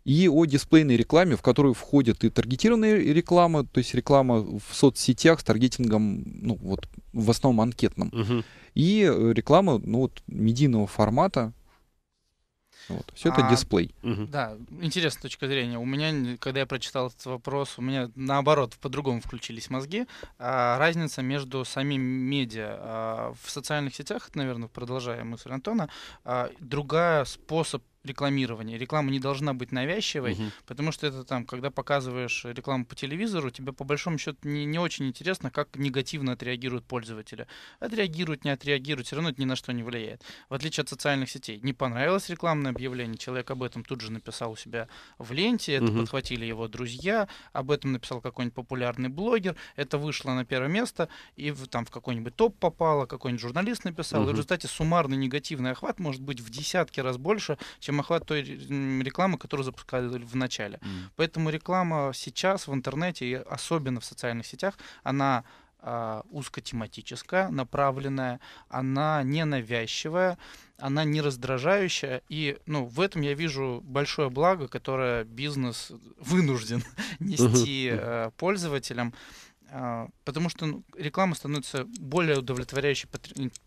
и о дисплейной рекламе, в которую входят и таргетированные рекламы, то есть реклама в соцсетях с таргетингом, ну вот в основном анкетном угу. и э, реклама ну, вот, медийного формата, вот. Все а, это дисплей. Угу. Да, интересная точка зрения. У меня, когда я прочитал этот вопрос, у меня наоборот по-другому включились мозги. А, разница между самим медиа а, в социальных сетях, это, наверное, продолжая мысль Антона, а, другая способ рекламирование. Реклама не должна быть навязчивой, угу. потому что это там, когда показываешь рекламу по телевизору, тебе по большому счету не, не очень интересно, как негативно отреагируют пользователи. Отреагируют, не отреагируют, все равно это ни на что не влияет. В отличие от социальных сетей. Не понравилось рекламное объявление, человек об этом тут же написал у себя в ленте, это угу. подхватили его друзья, об этом написал какой-нибудь популярный блогер, это вышло на первое место, и в, там в какой-нибудь топ попало, какой-нибудь журналист написал, угу. и в результате суммарный негативный охват может быть в десятки раз больше, чем там охват той рекламы, которую запускали в начале. Mm. Поэтому реклама сейчас в интернете, и особенно в социальных сетях, она э, узкотематическая, направленная, она не навязчивая, она не раздражающая. И ну, в этом я вижу большое благо, которое бизнес вынужден нести э, пользователям. А, потому что ну, реклама становится более удовлетворяющей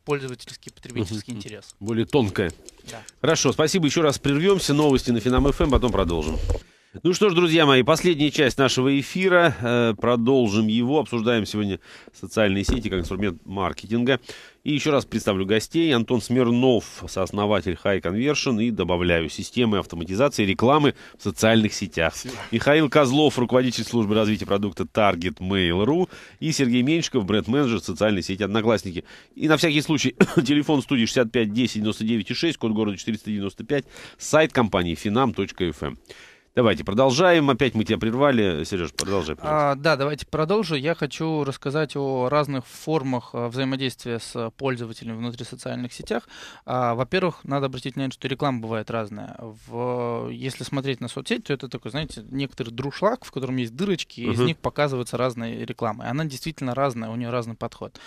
пользовательский потребительский угу. интерес. Более тонкая. Да. Хорошо, спасибо. Еще раз прервемся. Новости на Финам ФМ, эм, потом продолжим. Ну что ж, друзья мои, последняя часть нашего эфира. Э, продолжим его. Обсуждаем сегодня социальные сети как инструмент маркетинга. И еще раз представлю гостей. Антон Смирнов, сооснователь High Conversion и, добавляю, системы автоматизации рекламы в социальных сетях. Спасибо. Михаил Козлов, руководитель службы развития продукта Target Mail.ru и Сергей Меньшиков, бренд-менеджер социальной сети «Одноклассники». И на всякий случай, телефон студии 65 10 99 6, код города 495, сайт компании finam.fm. Давайте продолжаем. Опять мы тебя прервали. Сереж, продолжай, пожалуйста. А, да, давайте продолжу. Я хочу рассказать о разных формах а, взаимодействия с пользователями внутри социальных сетях. А, во-первых, надо обратить внимание, что реклама бывает разная. В, если смотреть на соцсеть, то это такой, знаете, некоторый друшлаг, в котором есть дырочки, и uh из них показываются разные рекламы. Она действительно разная, у нее разный подход.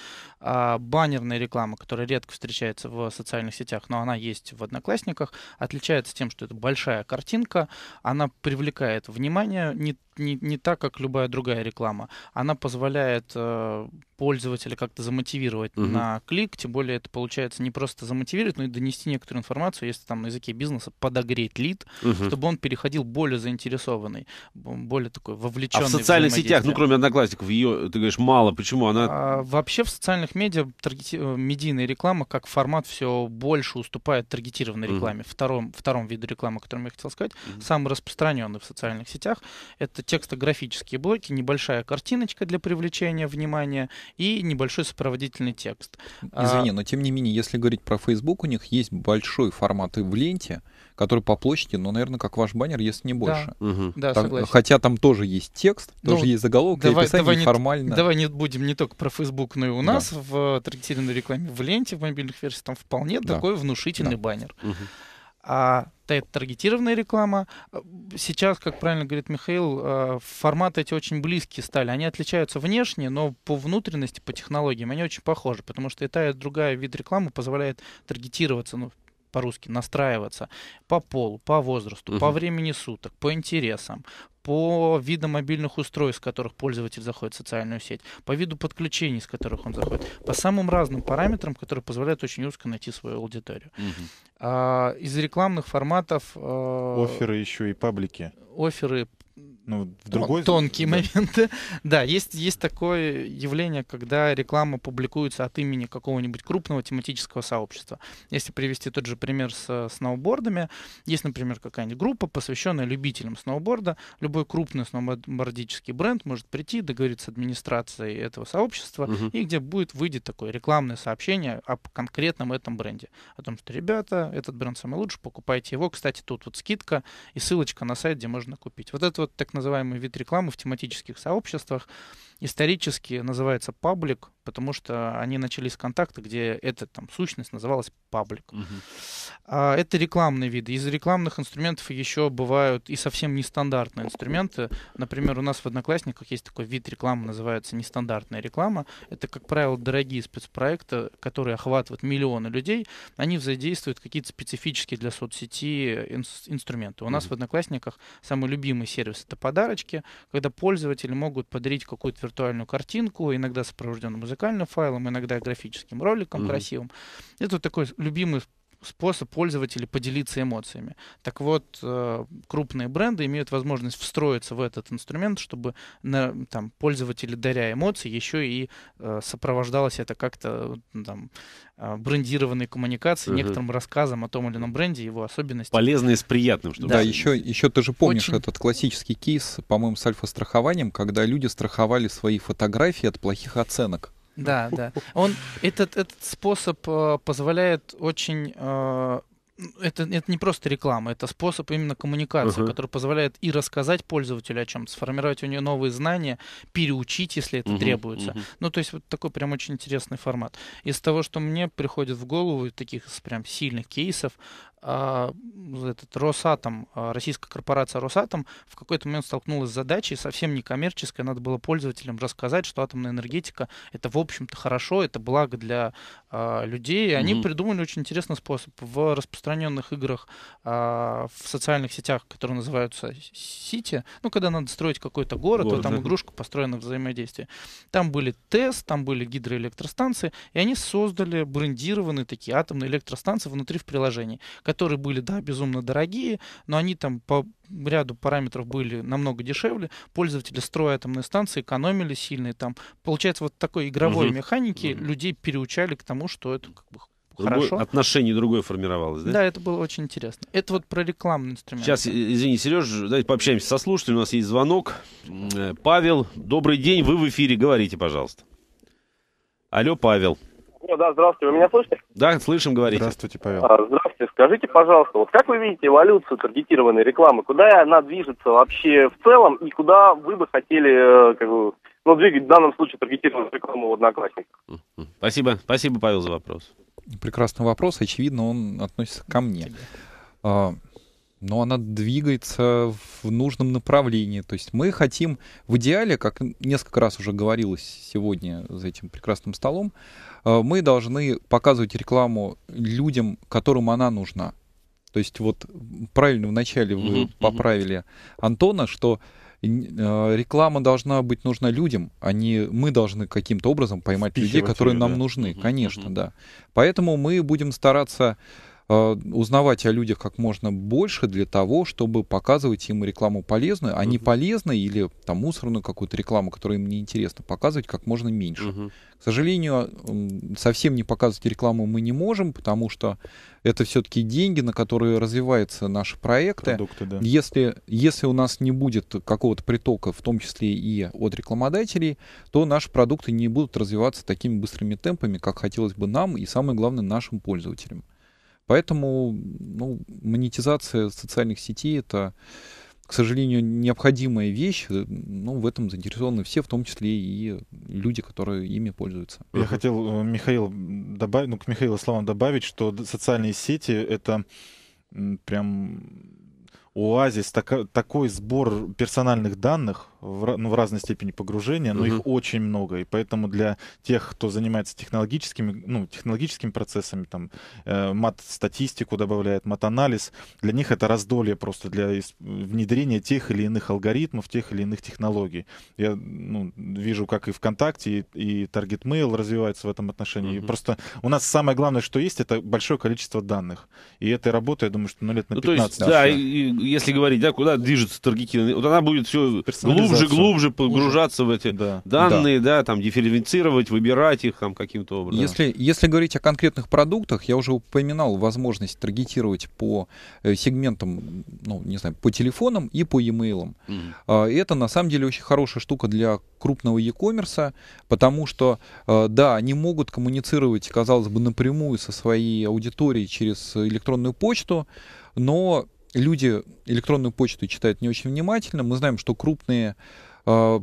А, баннерная реклама, которая редко встречается в социальных сетях, но она есть в Одноклассниках, отличается тем, что это большая картинка, она привлекает внимание не не, не так, как любая другая реклама. Она позволяет э, пользователя как-то замотивировать угу. на клик, тем более это получается не просто замотивировать, но и донести некоторую информацию, если там на языке бизнеса подогреть лид, угу. чтобы он переходил более заинтересованный, более такой вовлеченный. А в социальных сетях, ну кроме одноклассников, ее, ты говоришь, мало. Почему она... А, вообще в социальных медиа таргети... Э, медийная реклама как формат все больше уступает таргетированной угу. рекламе. Втором, втором виду рекламы, о котором я хотел сказать, угу. самый распространенный в социальных сетях, это текстографические блоки, небольшая картиночка для привлечения внимания и небольшой сопроводительный текст. Извини, а но тем не менее, если говорить про Facebook, у них есть большой формат в ленте, который по площади, ну, наверное, как ваш баннер, если не больше. Да, угу. да там, согласен. Хотя там тоже есть текст, ну, тоже ну, есть заголовок, давай, и описание давай формально. Не, давай не будем не только про Facebook, но и у да. нас в э, таргетированной рекламе в ленте, в мобильных версиях, там вполне да. такой внушительный да. баннер. Угу. А таргетированная реклама. Э, сейчас, как правильно говорит Михаил, э, форматы эти очень близкие стали. Они отличаются внешне, но по внутренности, по технологиям они очень похожи, потому что и та, и другая вид рекламы позволяет таргетироваться, ну, по-русски настраиваться по полу, по возрасту, угу. по времени суток, по интересам, по видам мобильных устройств, с которых пользователь заходит в социальную сеть, по виду подключений, с которых он заходит, по самым разным параметрам, которые позволяют очень узко найти свою аудиторию. Угу. А, из рекламных форматов... А, оферы еще и паблики. Оферы, ну, в другой... тонкие да. моменты. Да, есть, есть такое явление, когда реклама публикуется от имени какого-нибудь крупного тематического сообщества. Если привести тот же пример с э, сноубордами, есть, например, какая-нибудь группа, посвященная любителям сноуборда. Любой крупный сноубордический бренд может прийти, договориться с администрацией этого сообщества, угу. и где будет выйдет такое рекламное сообщение о конкретном этом бренде. О том, что, ребята, этот бренд самый лучший, покупайте его. Кстати, тут вот скидка и ссылочка на сайт, где можно купить. Вот это вот так называемый вид рекламы в тематических сообществах исторически называется паблик, потому что они начались с контакта, где эта там сущность называлась паблик. Угу. А, это рекламные виды. Из рекламных инструментов еще бывают и совсем нестандартные инструменты. Например, у нас в Одноклассниках есть такой вид рекламы, называется нестандартная реклама. Это, как правило, дорогие спецпроекты, которые охватывают миллионы людей. Они взаимодействуют какие-то специфические для соцсети ин- инструменты. У угу. нас в Одноклассниках самый любимый сервис это подарочки, когда пользователи могут подарить какую-то виртуальную картинку, иногда сопровожденную музыкальным файлом, иногда графическим роликом mm-hmm. красивым. Это такой любимый способ пользователя поделиться эмоциями. Так вот, э, крупные бренды имеют возможность встроиться в этот инструмент, чтобы на, там, пользователи, даря эмоции, еще и э, сопровождалось это как-то э, там, брендированной коммуникацией, угу. некоторым рассказом о том или ином бренде, его особенностях. Полезно и с приятным. Чтобы да, да еще, еще ты же помнишь Очень... этот классический кейс, по-моему, с альфа-страхованием, когда люди страховали свои фотографии от плохих оценок. Да, да. Он, этот, этот способ э, позволяет очень... Э, это, это не просто реклама, это способ именно коммуникации, uh-huh. который позволяет и рассказать пользователю о чем-то, сформировать у него новые знания, переучить, если это uh-huh, требуется. Uh-huh. Ну, то есть вот такой прям очень интересный формат. Из того, что мне приходит в голову таких прям сильных кейсов, а, этот Росатом, а, российская корпорация Росатом в какой-то момент столкнулась с задачей совсем некоммерческой. Надо было пользователям рассказать, что атомная энергетика это, в общем-то, хорошо, это благо для а, людей. И они mm-hmm. придумали очень интересный способ. В распространенных играх а, в социальных сетях, которые называются Сити, ну, когда надо строить какой-то город, город то там да. игрушка построена взаимодействие. Там были ТЭС, там были гидроэлектростанции, и они создали брендированные такие атомные электростанции внутри в приложении, которые были, да, безумно дорогие, но они там по ряду параметров были намного дешевле. Пользователи строя атомные станции экономили сильно. И там, получается, вот такой игровой угу. механики угу. людей переучали к тому, что это как бы Другое, Хорошо. Отношение другое формировалось, да? Да, это было очень интересно. Это вот про рекламный инструмент. Сейчас, э, извини, Сереж, давайте пообщаемся со слушателем. У нас есть звонок. Э, Павел, добрый день, вы в эфире, говорите, пожалуйста. Алло, Павел. О, ну да, здравствуйте, вы меня слышите? Да, слышим, говорите. Здравствуйте, Павел. А, здравствуйте, скажите, пожалуйста, вот как вы видите эволюцию таргетированной рекламы? Куда она движется вообще в целом и куда вы бы хотели, э, как бы, ну, двигать в данном случае таргетированную рекламу в Одноклассниках? Спасибо, спасибо, Павел, за вопрос. Прекрасный вопрос, очевидно, он относится ко мне. Тебе. А, но она двигается в нужном направлении. То есть мы хотим в идеале, как несколько раз уже говорилось сегодня за этим прекрасным столом, э, мы должны показывать рекламу людям, которым она нужна. То есть вот правильно вначале вы uh-huh, поправили Антона, что э, реклама должна быть нужна людям, а не мы должны каким-то образом поймать Впихивать людей, которые ее, нам да? нужны, uh-huh, конечно, uh-huh. да. Поэтому мы будем стараться Э, узнавать о людях как можно больше для того, чтобы показывать им рекламу полезную, а не полезную или там мусорную какую-то рекламу, которая им неинтересна, показывать как можно меньше. К сожалению, совсем не показывать рекламу мы не можем, потому что это все-таки деньги, на которые развиваются наши проекты. Продукты, да. если, если у нас не будет какого-то притока, в том числе и от рекламодателей, то наши продукты не будут развиваться такими быстрыми темпами, как хотелось бы нам и, самое главное, нашим пользователям. Поэтому ну, монетизация социальных сетей — это, к сожалению, необходимая вещь. Ну, в этом заинтересованы все, в том числе и люди, которые ими пользуются. Я хотел, э, Михаил, добавить, ну, к Михаилу словам добавить, что социальные сети — это прям оазис, так, такой сбор персональных данных, в, ну, в разной степени погружения, но угу. их очень много. И поэтому для тех, кто занимается технологическими, ну, технологическими процессами, там, э, мат-статистику добавляет, мат-анализ, для них это раздолье просто для внедрения тех или иных алгоритмов, тех или иных технологий. Я ну, вижу, как и ВКонтакте, и, и Target Mail развивается в этом отношении. Угу. И просто у нас самое главное, что есть, это большое количество данных. И этой работы, я думаю, что ну, лет на 15. Ну, то есть, да, и, и, если говорить, да, куда движется таргетирование, вот она будет все глубже глубже, глубже погружаться уже. в эти да. данные, да. да, там дифференцировать, выбирать их там каким-то образом. Если, если говорить о конкретных продуктах, я уже упоминал возможность таргетировать по э, сегментам, ну, не знаю, по телефонам и по e-mail. Mm. А, это на самом деле очень хорошая штука для крупного e-commerce, потому что, э, да, они могут коммуницировать, казалось бы, напрямую со своей аудиторией через электронную почту, но люди электронную почту читают не очень внимательно. Мы знаем, что крупные а,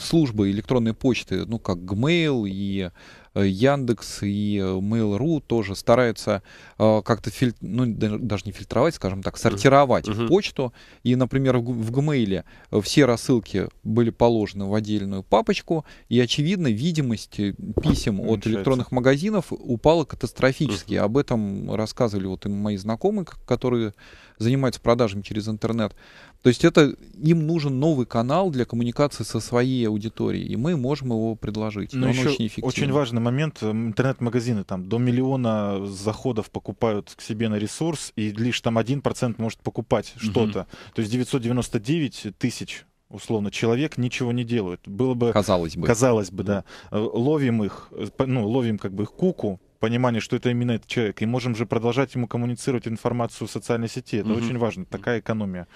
службы электронной почты, ну, как Gmail и э, Яндекс и э, Mail.ru тоже стараются э, как-то, филь... ну, даже не фильтровать, скажем так, сортировать uh-huh. почту. И, например, в, в Gmail все рассылки были положены в отдельную папочку, и, очевидно, видимость э, писем uh-huh. от электронных магазинов упала катастрофически. Uh-huh. Об этом рассказывали вот мои знакомые, которые занимаются продажами через интернет. То есть это им нужен новый канал для коммуникации со своей аудиторией, и мы можем его предложить. Но, Но еще очень эффективен. Очень важный момент. Интернет-магазины там до миллиона заходов покупают к себе на ресурс, и лишь там один процент может покупать что-то. То есть 999 тысяч условно, человек ничего не делают. Было бы... Казалось бы. Казалось бы, да. Э, ловим их, э, ну, ловим как бы их куку, понимание, что это именно этот человек, и можем же продолжать ему коммуницировать информацию в социальной сети. Это угу. очень важно. Такая экономия.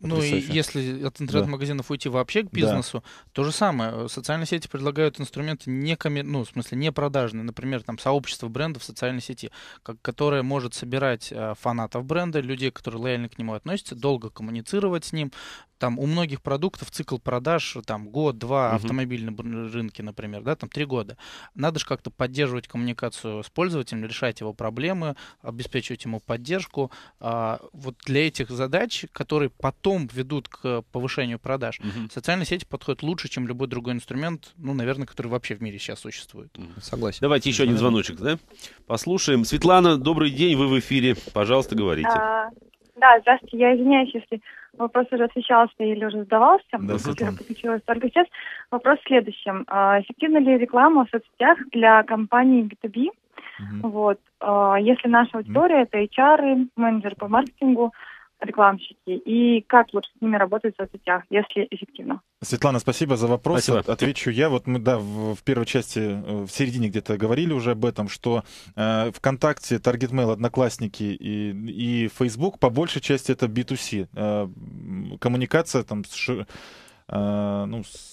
Ну и если от интернет-магазинов да. уйти вообще к бизнесу, да. то же самое. Социальные сети предлагают инструменты не коммер... ну, в смысле, не продажные. Например, там сообщество брендов в социальной сети, как... которое может собирать э, фанатов бренда, людей, которые лояльно к нему относятся, долго коммуницировать с ним, там у многих продуктов цикл продаж там год-два, угу. автомобильные рынки, например, да, там три года. Надо же как-то поддерживать коммуникацию с пользователем, решать его проблемы, обеспечивать ему поддержку. А, вот для этих задач, которые потом ведут к повышению продаж, угу. социальные сети подходят лучше, чем любой другой инструмент, ну, наверное, который вообще в мире сейчас существует. Угу. Согласен. Давайте еще один звоночек, да? Послушаем. Светлана, добрый день, вы в эфире. Пожалуйста, говорите. А, да, здравствуйте, я извиняюсь, если Вопрос уже отвечался или уже задавался. Да, только сейчас. Вопрос в следующем. А, эффективна ли реклама в соцсетях для компании B2B? Угу. Вот. А, если наша аудитория угу. это HR, менеджер по маркетингу, рекламщики и как лучше с ними работать в соцсетях, если эффективно. Светлана, спасибо за вопрос. Спасибо. Отвечу я. Вот мы, да, в, первой части, э, в середине где-то говорили уже об этом, что э, ВКонтакте, Target Одноклассники и, и Facebook по большей части это B2C. Э, коммуникация там с, э, ну, с э,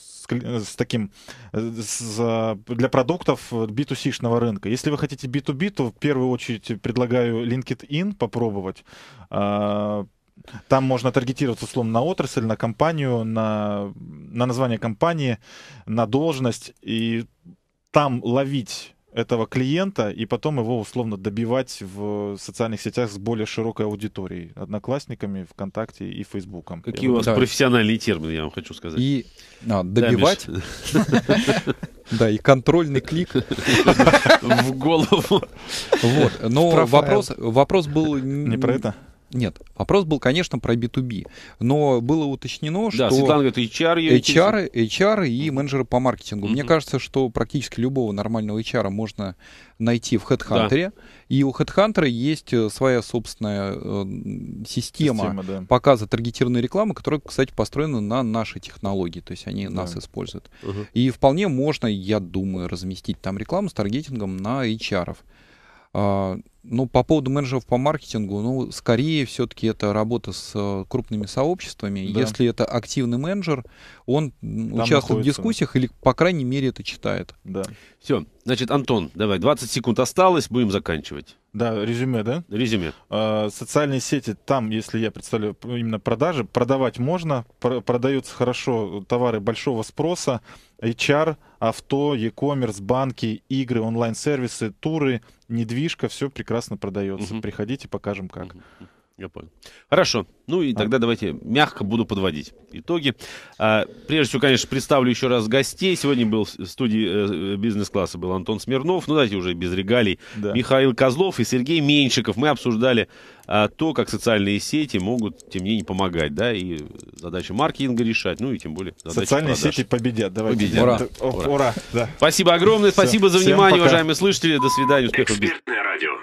с таким э, с, для продуктов B2C-шного рынка. Если вы хотите B2B, то в первую очередь предлагаю LinkedIn попробовать. Там можно таргетироваться, условно, на отрасль, на компанию, на, на название компании, на должность, и там ловить этого клиента и потом его условно добивать в социальных сетях с более широкой аудиторией, одноклассниками, ВКонтакте и Фейсбуком. Какие я у вас да. профессиональные термины, я вам хочу сказать. И а, добивать. Да, и контрольный клик в голову. Вот, но вопрос вопрос был не про это. Нет, вопрос был, конечно, про B2B, но было уточнено, да, что... Да, Светлана говорит, HR... HR, HR и менеджеры по маркетингу. Mm-hmm. Мне кажется, что практически любого нормального HR можно найти в HeadHunter, да. и у HeadHunter есть э, своя собственная э, система, система да. показа таргетированной рекламы, которая, кстати, построена на нашей технологии, то есть они да. нас используют. Угу. И вполне можно, я думаю, разместить там рекламу с таргетингом на HR. -ов. А, ну, по поводу менеджеров по маркетингу, ну, скорее все-таки это работа с э, крупными сообществами. Да. Если это активный менеджер, он Там участвует находится. в дискуссиях или, по крайней мере, это читает. Да. Все. Значит, Антон, давай, 20 секунд осталось, будем заканчивать. Да, резюме, да? Резюме. А, социальные сети, там, если я представлю именно продажи, продавать можно, продаются хорошо товары большого спроса, HR, авто, e-commerce, банки, игры, онлайн-сервисы, туры, недвижка, все прекрасно продается. Угу. Приходите, покажем как. Угу. Я понял. Хорошо. Ну и а. тогда давайте мягко буду подводить итоги. А, прежде всего, конечно, представлю еще раз гостей. Сегодня был в студии э, э, бизнес-класса был Антон Смирнов. Ну, давайте уже без регалий. Да. Михаил Козлов и Сергей Меньшиков. Мы обсуждали а, то, как социальные сети могут, тем не менее, помогать, да, и задачи маркетинга решать, ну и тем более задачи Социальные продаж. сети победят, давайте. Победят. Ура. Ура. Ура. Да. Спасибо огромное, Все. спасибо за внимание, уважаемые слушатели, до свидания, успехов. Экспертное радио.